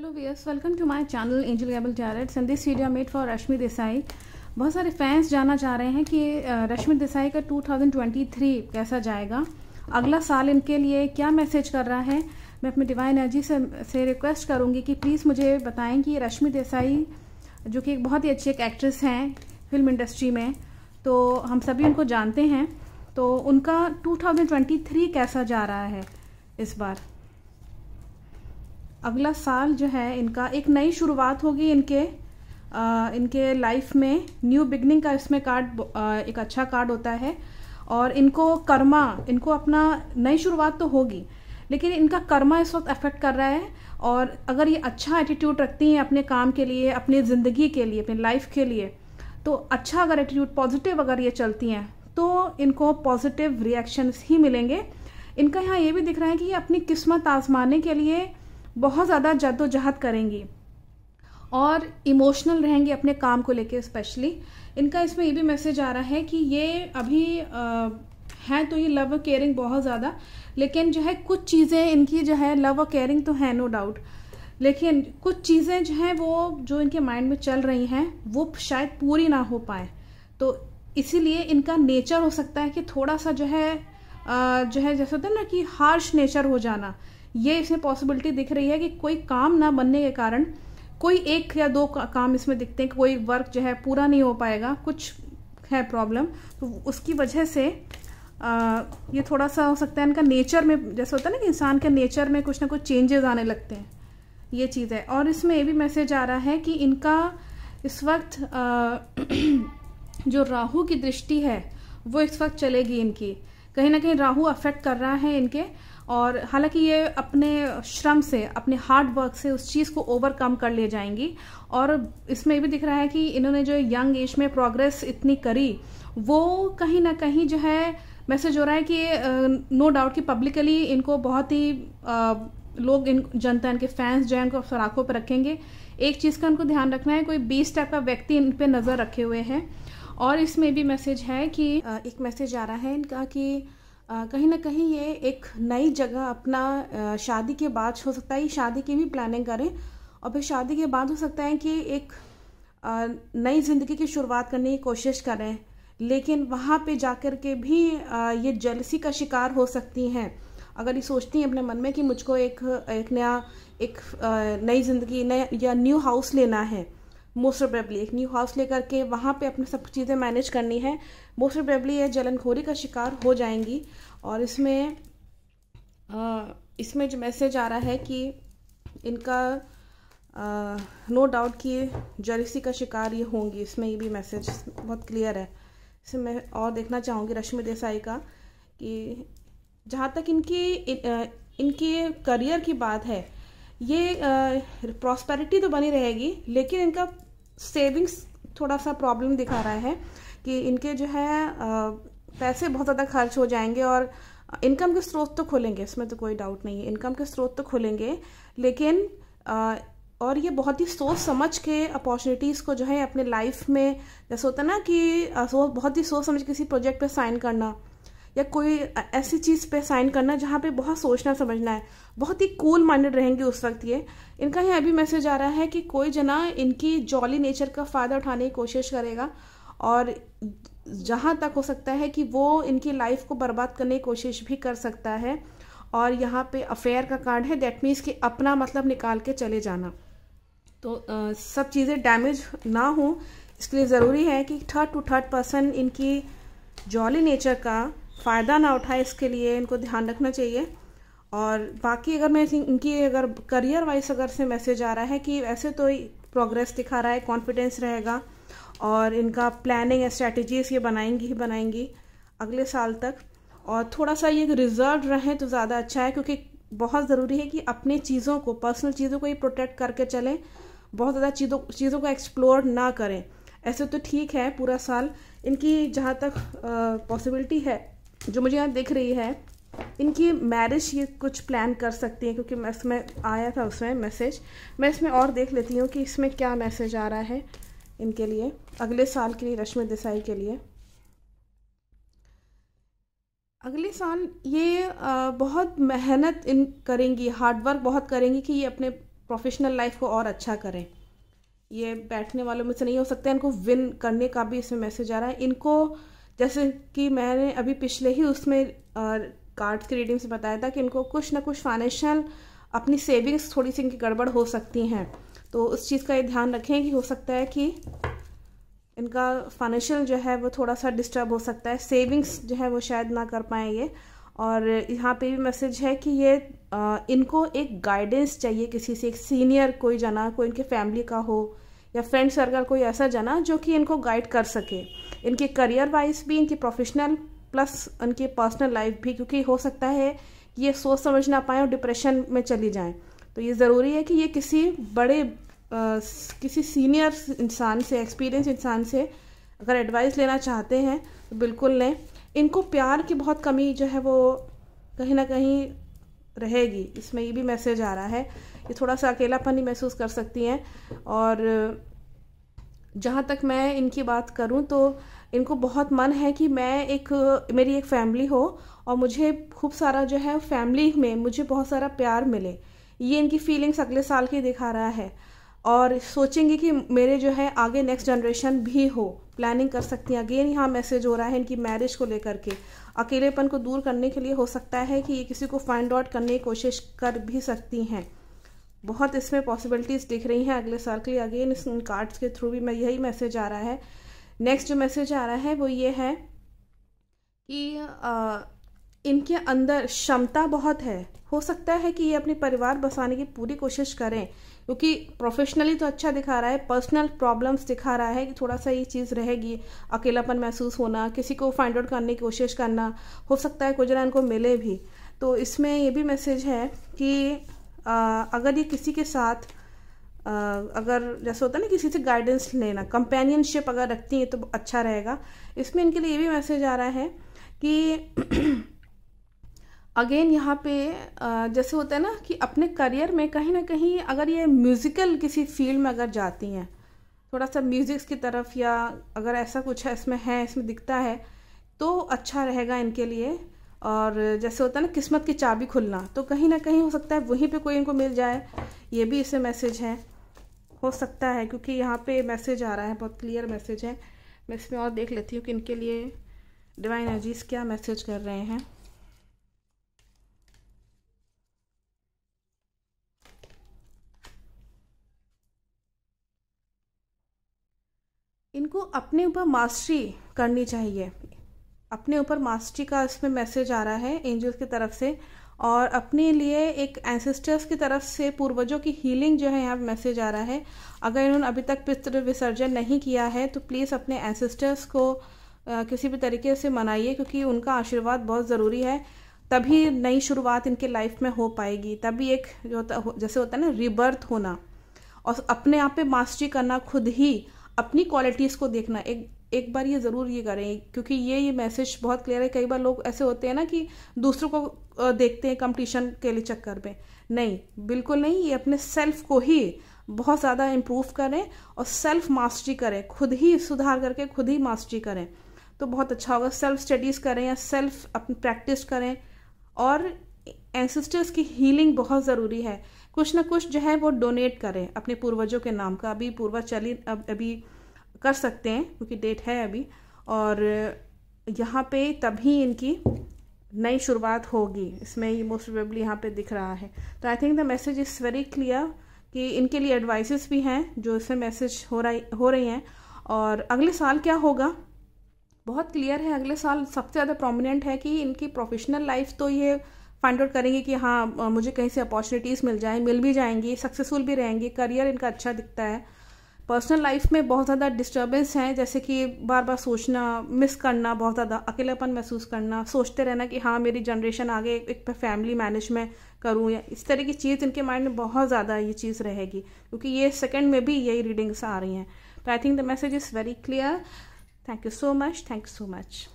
hello viewers welcome to my channel angel gable tarots and this video made for Rashmi Desai बहुत सारे fans जानना चाह रहे हैं कि रश्मि देसाई का 2023 कैसा जाएगा अगला साल इनके लिए क्या मैसेज कर रहा है मैं अपने डिवाइन एनर्जी से से रिक्वेस्ट करूँगी कि प्लीज़ मुझे बताएं कि रश्मि देसाई जो कि एक बहुत ही अच्छी एक एक्ट्रेस हैं फिल्म इंडस्ट्री में तो हम सभी उनको जानते हैं तो उनका 2023 कैसा जा रहा है इस बार अगला साल जो है इनका एक नई शुरुआत होगी इनके आ, इनके लाइफ में न्यू बिगनिंग का इसमें कार्ड आ, एक अच्छा कार्ड होता है और इनको कर्मा इनको अपना नई शुरुआत तो होगी लेकिन इनका कर्मा इस वक्त अफेक्ट कर रहा है और अगर ये अच्छा एटीट्यूड रखती हैं अपने काम के लिए अपनी ज़िंदगी के लिए अपनी लाइफ के लिए तो अच्छा अगर एटीट्यूड पॉजिटिव अगर ये चलती हैं तो इनको पॉजिटिव रिएक्शंस ही मिलेंगे इनका यहाँ ये भी दिख रहा है कि ये अपनी किस्मत आजमाने के लिए बहुत ज़्यादा जद्दोजहद करेंगी और इमोशनल रहेंगे अपने काम को लेके स्पेशली इनका इसमें ये भी मैसेज आ रहा है कि ये अभी हैं तो ये लव और केयरिंग बहुत ज़्यादा लेकिन जो है कुछ चीज़ें इनकी जो है लव और केयरिंग तो है नो डाउट लेकिन कुछ चीज़ें जो हैं वो जो इनके माइंड में चल रही हैं वो शायद पूरी ना हो पाए तो इसीलिए इनका नेचर हो सकता है कि थोड़ा सा जो है जो है जैसे होता है ना कि हार्श नेचर हो जाना ये इसमें पॉसिबिलिटी दिख रही है कि कोई काम ना बनने के कारण कोई एक या दो का, काम इसमें दिखते हैं कोई वर्क जो है पूरा नहीं हो पाएगा कुछ है प्रॉब्लम तो उसकी वजह से आ, ये थोड़ा सा हो सकता है इनका नेचर में जैसे होता है ना कि इंसान के नेचर में कुछ ना कुछ चेंजेस आने लगते हैं ये चीज़ है और इसमें ये भी मैसेज आ रहा है कि इनका इस वक्त आ, जो राहु की दृष्टि है वो इस वक्त चलेगी इनकी कहीं ना कहीं राहु अफेक्ट कर रहा है इनके और हालांकि ये अपने श्रम से अपने हार्ड वर्क से उस चीज़ को ओवरकम कर ले जाएंगी और इसमें भी दिख रहा है कि इन्होंने जो यंग एज में प्रोग्रेस इतनी करी वो कहीं ना कहीं जो है मैसेज हो रहा है कि नो डाउट कि पब्लिकली इनको बहुत ही लोग इन जनता इनके फैंस जो है इनको सराखों पर रखेंगे एक चीज़ का इनको ध्यान रखना है कोई बीस टाइप का व्यक्ति इन पर नज़र रखे हुए हैं और इसमें भी मैसेज है कि एक मैसेज आ रहा है इनका कि कहीं ना कहीं ये एक नई जगह अपना शादी के बाद हो सकता है शादी की भी प्लानिंग करें और फिर शादी के बाद हो सकता है कि एक नई ज़िंदगी की शुरुआत करने की कोशिश करें लेकिन वहाँ पे जाकर के भी ये जलसी का शिकार हो सकती हैं अगर ये सोचती हैं अपने मन में कि मुझको एक एक नया एक नई ज़िंदगी नया या न्यू हाउस लेना है मोस्ट प्रोबेबली एक न्यू हाउस लेकर के वहाँ पे अपने सब चीज़ें मैनेज करनी है मोस्ट बेबली ये जलनखोरी का शिकार हो जाएंगी और इसमें आ, इसमें जो मैसेज आ रहा है कि इनका नो डाउट कि जलसी का शिकार ये होंगी इसमें ये भी मैसेज बहुत क्लियर है इसे मैं और देखना चाहूँगी रश्मि देसाई का कि जहाँ तक इनकी इन, इनके करियर की बात है ये प्रॉस्पेरिटी तो बनी रहेगी लेकिन इनका सेविंग्स थोड़ा सा प्रॉब्लम दिखा रहा है कि इनके जो है पैसे बहुत ज़्यादा खर्च हो जाएंगे और इनकम के स्रोत तो खुलेंगे इसमें तो कोई डाउट नहीं है इनकम के स्रोत तो खुलेंगे लेकिन और ये बहुत ही सोच समझ के अपॉर्चुनिटीज़ को जो है अपने लाइफ में जैसे होता है ना कि बहुत ही सोच समझ किसी प्रोजेक्ट पे साइन करना या कोई ऐसी चीज़ पे साइन करना जहाँ पे बहुत सोचना समझना है बहुत ही कूल माइंडेड रहेंगे उस वक्त ये इनका यह अभी मैसेज आ रहा है कि कोई जना इनकी जॉली नेचर का फ़ायदा उठाने की कोशिश करेगा और जहाँ तक हो सकता है कि वो इनकी लाइफ को बर्बाद करने की कोशिश भी कर सकता है और यहाँ पे अफेयर का कार्ड है दैट मीन्स कि अपना मतलब निकाल के चले जाना तो आ, सब चीज़ें डैमेज ना हो इसके लिए ज़रूरी है कि थर्ड टू थर्ड पर्सन इनकी जॉली नेचर का फ़ायदा ना उठाए इसके लिए इनको ध्यान रखना चाहिए और बाकी अगर मैं इनकी अगर करियर वाइज अगर से मैसेज आ रहा है कि वैसे तो ही प्रोग्रेस दिखा रहा है कॉन्फिडेंस रहेगा और इनका प्लानिंग स्ट्रैटेजीज ये बनाएंगी ही बनाएंगी अगले साल तक और थोड़ा सा ये रिजर्व रहें तो ज़्यादा अच्छा है क्योंकि बहुत ज़रूरी है कि अपने चीज़ों को पर्सनल चीज़ों को ही प्रोटेक्ट करके चलें बहुत ज़्यादा चीज़ों चीज़ों को एक्सप्लोर ना करें ऐसे तो ठीक है पूरा साल इनकी जहाँ तक पॉसिबिलिटी है जो मुझे यहाँ दिख रही है इनकी मैरिज ये कुछ प्लान कर सकती हैं क्योंकि मैं इसमें आया था उसमें मैसेज मैं इसमें और देख लेती हूँ कि इसमें क्या मैसेज आ रहा है इनके लिए अगले साल के लिए रश्मि देसाई के लिए अगले साल ये बहुत मेहनत इन करेंगी हार्डवर्क बहुत करेंगी कि ये अपने प्रोफेशनल लाइफ को और अच्छा करें ये बैठने वालों में से नहीं हो सकता इनको विन करने का भी इसमें मैसेज आ रहा है इनको जैसे कि मैंने अभी पिछले ही उसमें कार्ड्स की रीडिंग से बताया था कि इनको कुछ ना कुछ फाइनेंशियल अपनी सेविंग्स थोड़ी सी इनकी गड़बड़ हो सकती हैं तो उस चीज़ का ये ध्यान रखें कि हो सकता है कि इनका फाइनेंशियल जो है वो थोड़ा सा डिस्टर्ब हो सकता है सेविंग्स जो है वो शायद ना कर पाएँ ये और यहाँ पे भी मैसेज है कि ये आ, इनको एक गाइडेंस चाहिए किसी से एक सीनियर कोई जना कोई इनके फैमिली का हो या फ्रेंड सर्कल कोई ऐसा जना जो कि इनको गाइड कर सके इनके करियर वाइज भी इनकी प्रोफेशनल प्लस उनकी पर्सनल लाइफ भी क्योंकि हो सकता है कि ये सोच समझ ना पाएँ और डिप्रेशन में चली जाएँ तो ये ज़रूरी है कि ये किसी बड़े आ, किसी सीनियर इंसान से एक्सपीरियंस इंसान से अगर एडवाइस लेना चाहते हैं तो बिल्कुल लें इनको प्यार की बहुत कमी जो है वो कहीं ना कहीं रहेगी इसमें ये भी मैसेज आ रहा है ये थोड़ा सा अकेलापन ही महसूस कर सकती हैं और जहाँ तक मैं इनकी बात करूँ तो इनको बहुत मन है कि मैं एक मेरी एक फैमिली हो और मुझे खूब सारा जो है फैमिली में मुझे बहुत सारा प्यार मिले ये इनकी फीलिंग्स अगले साल की दिखा रहा है और सोचेंगे कि मेरे जो है आगे नेक्स्ट जनरेशन भी हो प्लानिंग कर सकती हैं अगेन यहाँ मैसेज हो रहा है इनकी मैरिज को लेकर के अकेलेपन को दूर करने के लिए हो सकता है कि ये किसी को फाइंड आउट करने की कोशिश कर भी सकती हैं बहुत इसमें पॉसिबिलिटीज़ दिख रही हैं अगले साल के लिए अगेन इस कार्ड्स के थ्रू भी मैं यही मैसेज आ रहा है नेक्स्ट जो मैसेज आ रहा है वो ये है कि आ, इनके अंदर क्षमता बहुत है हो सकता है कि ये अपने परिवार बसाने की पूरी कोशिश करें क्योंकि प्रोफेशनली तो अच्छा दिखा रहा है पर्सनल प्रॉब्लम्स दिखा रहा है कि थोड़ा सा ये चीज़ रहेगी अकेलापन महसूस होना किसी को फाइंड आउट करने की कोशिश करना हो सकता है कुछ ना इनको मिले भी तो इसमें ये भी मैसेज है कि आ, अगर ये किसी के साथ आ, अगर जैसे होता है ना किसी से गाइडेंस लेना कंपेनियनशिप अगर रखती हैं तो अच्छा रहेगा इसमें इनके लिए ये भी मैसेज आ रहा है कि अगेन यहाँ पे जैसे होता है ना कि अपने करियर में कहीं ना कहीं अगर ये म्यूज़िकल किसी फील्ड में अगर जाती हैं थोड़ा सा म्यूज़िक्स की तरफ या अगर ऐसा कुछ है इसमें है इसमें दिखता है तो अच्छा रहेगा इनके लिए और जैसे होता है ना किस्मत की चाबी खुलना तो कहीं ना कहीं हो सकता है वहीं पे कोई इनको मिल जाए ये भी इसे मैसेज है हो सकता है क्योंकि यहाँ पे मैसेज आ रहा है बहुत क्लियर मैसेज है मैं इसमें और देख लेती हूँ कि इनके लिए डिवाइन एनर्जीज क्या मैसेज कर रहे हैं इनको अपने ऊपर मास्टरी करनी चाहिए अपने ऊपर मास्टरी का इसमें मैसेज आ रहा है एंजल्स की तरफ से और अपने लिए एक एंसेस्टर्स की तरफ से पूर्वजों की हीलिंग जो है यहाँ मैसेज आ रहा है अगर इन्होंने अभी तक पितृ विसर्जन नहीं किया है तो प्लीज़ अपने एंसेस्टर्स को आ, किसी भी तरीके से मनाइए क्योंकि उनका आशीर्वाद बहुत ज़रूरी है तभी नई शुरुआत इनके लाइफ में हो पाएगी तभी एक जो होता जैसे होता है ना रिबर्थ होना और अपने आप पे मास्टरी करना खुद ही अपनी क्वालिटीज़ को देखना एक एक बार ये ज़रूर ये करें क्योंकि ये ये मैसेज बहुत क्लियर है कई बार लोग ऐसे होते हैं ना कि दूसरों को देखते हैं कंपटीशन के लिए चक्कर में नहीं बिल्कुल नहीं ये अपने सेल्फ को ही बहुत ज़्यादा इम्प्रूव करें और सेल्फ मास्टरी करें खुद ही सुधार करके खुद ही मास्टरी करें तो बहुत अच्छा होगा सेल्फ स्टडीज़ करें या सेल्फ अपनी प्रैक्टिस करें और एंसिस्टर्स की हीलिंग बहुत ज़रूरी है कुछ ना कुछ जो है वो डोनेट करें अपने पूर्वजों के नाम का अभी पूर्वज चली अब अभी कर सकते हैं क्योंकि डेट है अभी और यहाँ पे तभी इनकी नई शुरुआत होगी इसमें ये मोस्ट प्रोबेबली यहाँ पे दिख रहा है तो I think the message is very clear कि इनके लिए एडवाइसेस भी हैं जो इसमें मैसेज हो रही हो रही हैं और अगले साल क्या होगा बहुत क्लियर है अगले साल सबसे ज़्यादा प्रोमिनेंट है कि इनकी प्रोफेशनल लाइफ तो ये फाइंड आउट करेंगे कि हाँ मुझे कहीं से अपॉर्चुनिटीज़ मिल जाए मिल भी जाएंगी सक्सेसफुल भी रहेंगी करियर इनका अच्छा दिखता है पर्सनल लाइफ में बहुत ज़्यादा डिस्टर्बेंस हैं जैसे कि बार बार सोचना मिस करना बहुत ज़्यादा अकेलापन महसूस करना सोचते रहना कि हाँ मेरी जनरेशन आगे एक फैमिली मैनेज में करूँ या इस तरह की चीज़ इनके माइंड में बहुत ज़्यादा ये चीज़ रहेगी क्योंकि ये सेकेंड में भी यही रीडिंग्स आ रही हैं तो I think the message is very clear thank you so much thank you so much